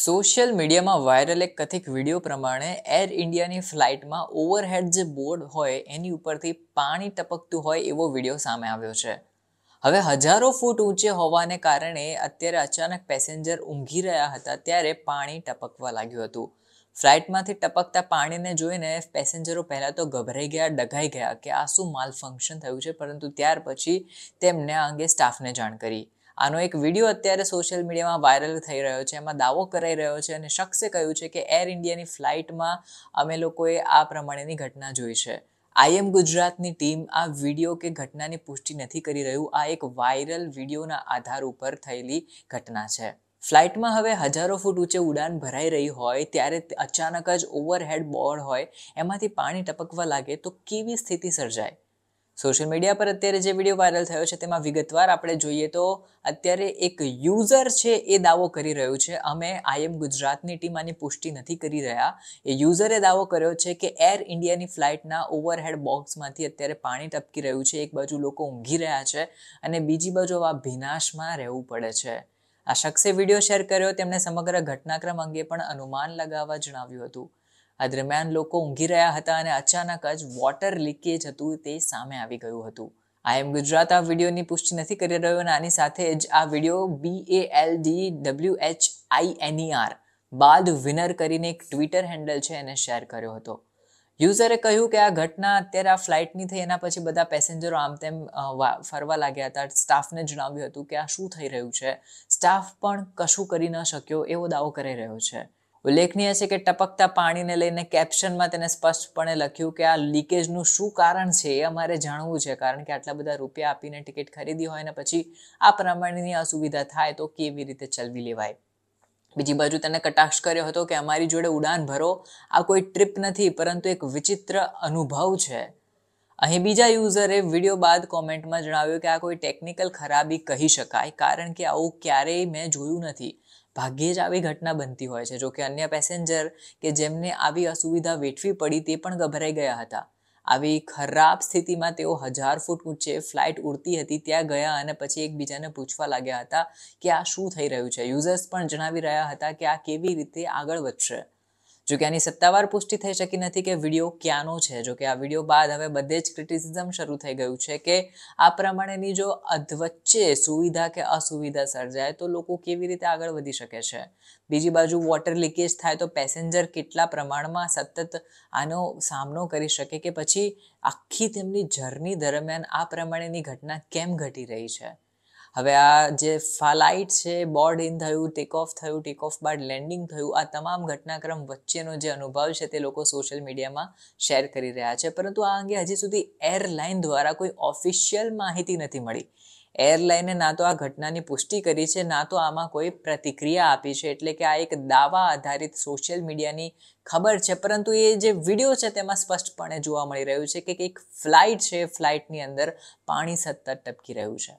social મીડિયામાં viral એક કથિત વિડીયો પ્રમાણે એર ઇન્ડિયાની ફ્લાઇટમાં ઓવરહેડ જે બોર્ડ હોય એની ઉપરથી પાણી ટપકતું હોય એવો વિડીયો સામે આવ્યો છે હવે હજારો ફૂટ ઊંચે હોવાને કારણે અત્યારે અચાનક પેસેન્જર ઊંઘી રહ્યા હતા ત્યારે પાણી ટપકવા લાગ્યું હતું ફ્લાઇટમાંથી ટપકતા પાણીને જોઈને પેસેન્જરો પહેલાં તો ગભરાઈ ગયા ડઘાઈ ગયા કે આ શું માલ ફંક્શન થયું છે પરંતુ ત્યાર પછી તેમને આ અંગે સ્ટાફને જાણ કરી આનો એક વિડીયો અત્યારે સોશિયલ મીડિયામાં વાયરલ થઈ રહ્યો છે એમાં દાવો કરાઈ રહ્યો છે અને શખ્સે કહ્યું છે કે એર ઇન્ડિયાની ફ્લાઇટમાં અમે લોકોએ આ પ્રમાણેની ઘટના જોઈ છે આઈએમ ગુજરાતની ટીમ આ વિડીયો કે ઘટનાની પુષ્ટિ નથી કરી રહ્યું આ એક વાયરલ વિડીયોના આધાર ઉપર થયેલી ઘટના છે ફ્લાઇટમાં હવે હજારો ફૂટ ઊંચે ઉડાન ભરાઈ રહી હોય ત્યારે અચાનક જ ઓવરહેડ બોર્ડ હોય એમાંથી પાણી ટપકવા લાગે તો કેવી સ્થિતિ સર્જાય સોશિયલ મીડિયા પર અત્યારે જે વિડીયો વાયરલ થયો છે તેમાં વિગતવાર આપણે જોઈએ તો અત્યારે એક યુઝર છે એ દાવો કરી રહ્યું છે અમે આઈએમ ગુજરાતની ટીમ આની પુષ્ટિ નથી કરી રહ્યા એ યુઝરે દાવો કર્યો છે કે એર ઇન્ડિયાની ફ્લાઇટના ઓવરહેડ બોક્સમાંથી અત્યારે પાણી ટપકી રહ્યું છે એક બાજુ લોકો ઊંઘી રહ્યા છે અને બીજી બાજુ આ ભીનાશમાં રહેવું પડે છે આ શખ્સે વિડીયો શેર કર્યો તેમણે સમગ્ર ઘટનાક્રમ અંગે પણ અનુમાન લગાવવા જણાવ્યું હતું આ દરમિયાન લોકો ઊંઘી રહ્યા હતા અને અચાનક જ વોટર લીકેજ હતું તે સામે આવી ગયું હતું આ એમ ગુજરાત આ વિડીયોની પુષ્ટિ નથી કરી રહ્યો અને આની સાથે જ આ video B A L D W H I N E R બાદ વિનર કરીને એક ટ્વિટર હેન્ડલ છે એને શેર કર્યો હતો યુઝરે કહ્યું કે આ ઘટના અત્યારે આ ફ્લાઇટની થઈ એના પછી બધા પેસેન્જરો આમ તેમ ફરવા લાગ્યા હતા સ્ટાફને જણાવ્યું હતું કે આ શું થઈ રહ્યું છે સ્ટાફ પણ કશું કરી ન શક્યો એવો દાવો કરી રહ્યો છે ઉલ્લેખનીય છે કે ટપકતા પાણીને લઈને કેપ્શનમાં તેને સ્પષ્ટપણે લખ્યું કે આ લીકેજનું શું કારણ છે એ અમારે જાણવું છે કારણ કે આટલા બધા રૂપિયા આપીને ટિકિટ ખરીદી હોય ને પછી આ પ્રમાણેની અસુવિધા થાય તો કેવી રીતે ચલવી લેવાય બીજી બાજુ તેને કટાક્ષ કર્યો હતો કે અમારી જોડે ઉડાન ભરો આ કોઈ ટ્રીપ નથી પરંતુ એક વિચિત્ર અનુભવ છે અહીં બીજા યુઝરે વિડીયો બાદ કોમેન્ટમાં જણાવ્યું કે આ કોઈ ટેકનિકલ ખરાબી કહી શકાય કારણ કે આવું ક્યારેય મેં જોયું નથી ભાગ્યે જ આવી ઘટના બનતી હોય છે જોકે અન્ય પેસેન્જર કે જેમને આવી અસુવિધા વેઠવી પડી તે પણ ગભરાઈ ગયા હતા આવી ખરાબ સ્થિતિમાં તેઓ હજાર ફૂટ ઊંચે ફ્લાઇટ ઉડતી હતી ત્યાં ગયા અને પછી એકબીજાને પૂછવા લાગ્યા હતા કે આ શું થઈ રહ્યું છે યુઝર્સ પણ જણાવી રહ્યા હતા કે આ કેવી રીતે આગળ વધશે જો કે આની સત્તાવાર પુષ્ટિ થઈ શકી નથી કે વિડીયો ક્યાંનો છે જો કે આ વિડીયો બાદ હવે બધે જ ક્રિટિસિઝમ શરૂ થઈ ગયું છે કે આ પ્રમાણેની જો અધવચ્ચે સુવિધા કે અસુવિધા સર્જાય તો લોકો કેવી રીતે આગળ વધી શકે છે બીજી બાજુ વોટર લીકેજ થાય તો પેસેન્જર કેટલા પ્રમાણમાં સતત આનો સામનો કરી શકે કે પછી આખી તેમની જર્ની દરમિયાન આ પ્રમાણેની ઘટના કેમ ઘટી રહી છે હવે આ જે ફ્લાઇટ છે બોર્ડ ઇન થયું ટેક ઓફ થયું ટેક ઓફ બાદ લેન્ડિંગ થયું આ તમામ ઘટનાક્રમ વચ્ચેનો જે અનુભવ છે તે લોકો સોશિયલ મીડિયામાં શેર કરી રહ્યા છે પરંતુ આ અંગે હજી સુધી એરલાઇન દ્વારા કોઈ ઓફિશિયલ માહિતી નથી મળી એરલાઇને ના તો આ ઘટનાની પુષ્ટિ કરી છે ના તો આમાં કોઈ પ્રતિક્રિયા આપી છે એટલે કે આ એક દાવા આધારિત સોશિયલ મીડિયાની ખબર છે પરંતુ એ જે વિડીયો છે તેમાં સ્પષ્ટપણે જોવા મળી રહ્યું છે કે એક ફ્લાઇટ છે ફ્લાઇટની અંદર પાણી સતત ટપકી રહ્યું છે